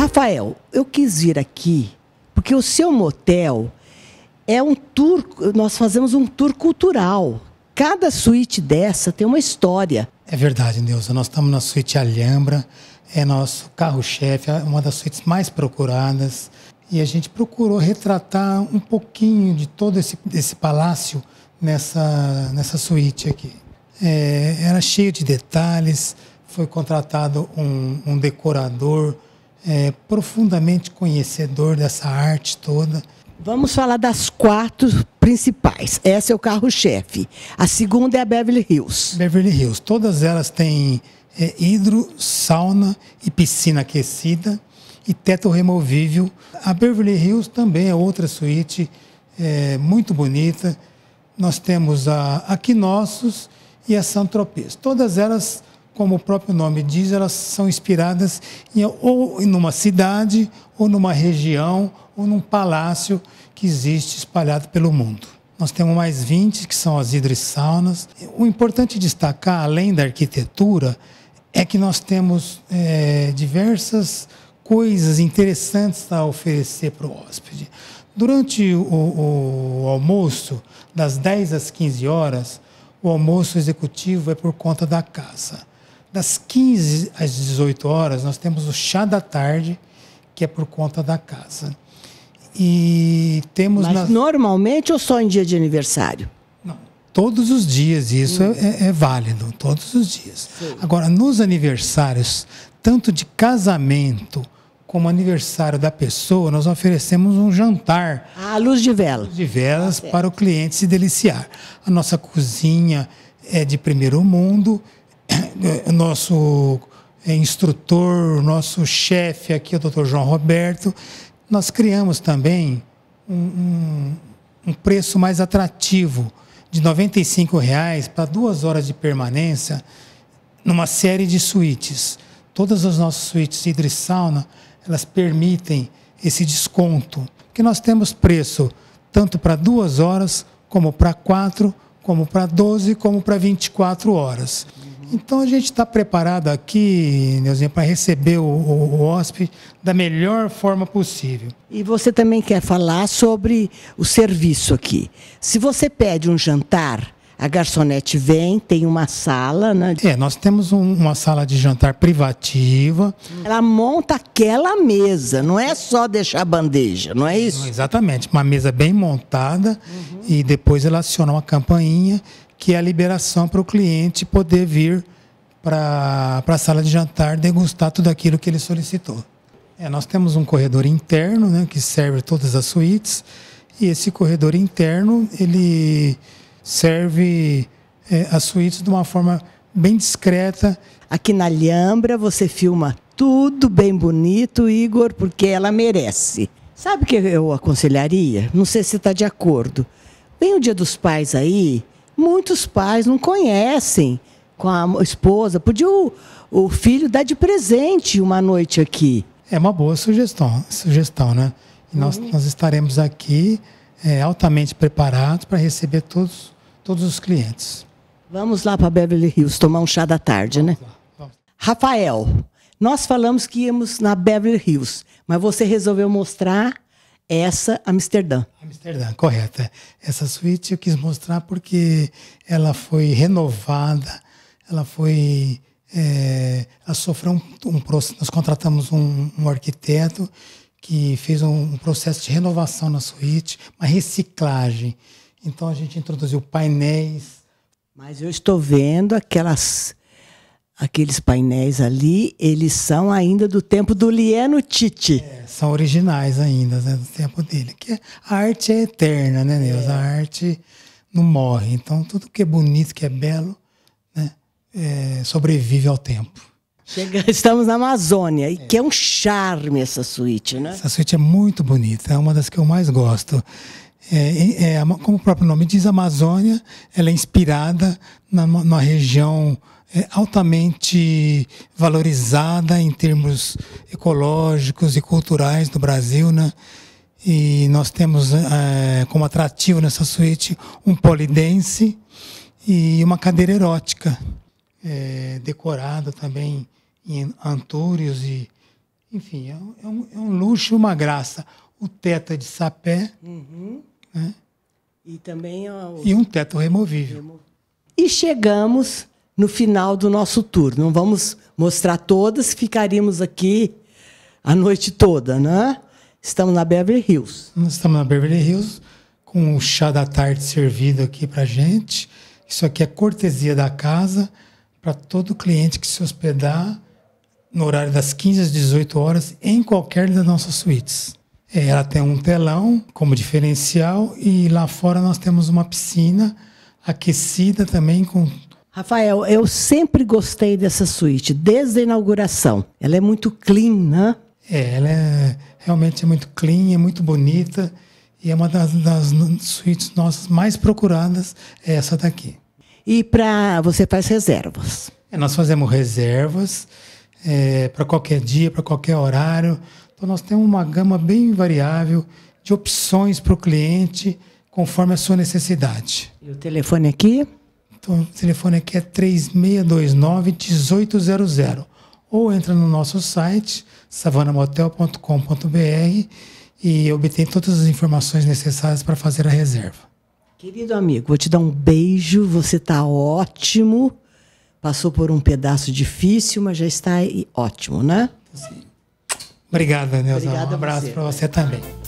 Rafael, eu quis vir aqui porque o seu motel é um tour, nós fazemos um tour cultural. Cada suíte dessa tem uma história. É verdade, Neuza. Nós estamos na suíte Alhambra, é nosso carro-chefe, é uma das suítes mais procuradas. E a gente procurou retratar um pouquinho de todo esse, esse palácio nessa, nessa suíte aqui. É, era cheio de detalhes, foi contratado um, um decorador é, profundamente conhecedor dessa arte toda. Vamos falar das quatro principais. Essa é o carro-chefe. A segunda é a Beverly Hills. Beverly Hills. Todas elas têm é, hidro, sauna e piscina aquecida e teto removível. A Beverly Hills também é outra suíte é, muito bonita. Nós temos a, Aquinossos e a Santropês. Todas elas como o próprio nome diz, elas são inspiradas em, ou numa cidade, ou numa região, ou num palácio que existe espalhado pelo mundo. Nós temos mais 20 que são as hidrissaunas. O importante destacar, além da arquitetura, é que nós temos é, diversas coisas interessantes a oferecer para o hóspede. Durante o, o, almoço, das 10 às 15 horas, o almoço executivo é por conta da casa. Das 15 às 18 horas, nós temos o chá da tarde, que é por conta da casa. E temos. Mas nas... normalmente ou só em dia de aniversário? Não. Todos os dias, isso hum. é, é, válido, todos os dias. Sim. Agora, nos aniversários, tanto de casamento como aniversário da pessoa, nós oferecemos um jantar. À luz de vela. de velas ah, para o cliente se deliciar. A nossa cozinha é de primeiro mundo é, nosso é, instrutor, nosso chefe aqui, o Dr. João Roberto, nós criamos também um, um, preço mais atrativo de R$ reais para duas horas de permanência numa série de suítes. Todas as nossas suítes de Sauna, elas permitem esse desconto, que nós temos preço tanto para duas horas, como para quatro, como para 12, como para 24 horas. Então a gente está preparado aqui, Neuzinha, para receber o, o, o hóspede da melhor forma possível. E você também quer falar sobre o serviço aqui. Se você pede um jantar, a garçonete vem, tem uma sala. Né? É, nós temos um, uma sala de jantar privativa. Ela monta aquela mesa, não é só deixar a bandeja, não é isso? Não, exatamente, uma mesa bem montada uhum. e depois ela aciona uma campainha que é a liberação para o cliente poder vir para a sala de jantar degustar tudo aquilo que ele solicitou. É, nós temos um corredor interno né, que serve todas as suítes e esse corredor interno ele serve é, as suítes de uma forma bem discreta. Aqui na Lhambra você filma tudo bem bonito, Igor, porque ela merece. Sabe o que eu aconselharia? Não sei se está de acordo. Vem o Dia dos Pais aí, muitos pais não conhecem com a esposa. Podia o, o filho dar de presente uma noite aqui. É uma boa sugestão, sugestão né? E nós, uhum. nós estaremos aqui é, altamente preparados para receber todos todos os clientes. Vamos lá para Beverly Hills tomar um chá da tarde, vamos né? Lá, vamos. Rafael, nós falamos que íamos na Beverly Hills, mas você resolveu mostrar essa Amsterdã. Amsterdã, correta. Essa suíte eu quis mostrar porque ela foi renovada, ela foi. É, ela sofreu um, um Nós contratamos um, um, arquiteto que fez um, um processo de renovação na suíte, uma reciclagem. Então a gente introduziu painéis. Mas eu estou vendo aquelas aqueles painéis ali, eles são ainda do tempo do Lieno Titi. É, são originais ainda, né, do tempo dele. Que a arte é eterna, né, Neus? É. A arte não morre. Então, tudo que é bonito, que é belo, né, é, sobrevive ao tempo. estamos na Amazônia, e é. que é um charme essa suíte, né? Essa suíte é muito bonita, é uma das que eu mais gosto. É, é, como o próprio nome diz, a Amazônia ela é inspirada na, numa região é, altamente valorizada em termos ecológicos e culturais do Brasil, né? E nós temos é, como atrativo nessa suíte um polidense e uma cadeira erótica, é, decorada também em antúrios e, enfim, é um, é é um luxo e uma graça. O teto é de sapé, uhum né? E também. Aos... E um teto removível. E chegamos no final do nosso turno. Não vamos mostrar todas, ficaríamos aqui a noite toda, né? Estamos na Beverly Hills. Nós estamos na Beverly Hills, com o chá da tarde servido aqui para gente. Isso aqui é cortesia da casa para todo cliente que se hospedar no horário das 15 às 18 horas em qualquer das nossas suítes. É, ela tem um telão como diferencial e lá fora nós temos uma piscina aquecida também com Rafael, eu sempre gostei dessa suíte, desde a inauguração. Ela é muito clean, né? É, ela é realmente é muito clean, é muito bonita e é uma das, das suítes nossas mais procuradas, é essa daqui. E para você faz reservas? É, nós fazemos reservas é, para qualquer dia, para qualquer horário. Então, nós temos uma gama bem variável de opções para o cliente, conforme a sua necessidade. E o telefone aqui? Então, o telefone aqui é 3629-1800. Ou entra no nosso site, savanamotel.com.br, e obtém todas as informações necessárias para fazer a reserva. Querido amigo, vou te dar um beijo. Você está ótimo. Passou por um pedaço difícil, mas já está ótimo, né? Tá sim. Obrigado, Neuza. Obrigada um abraço para você também.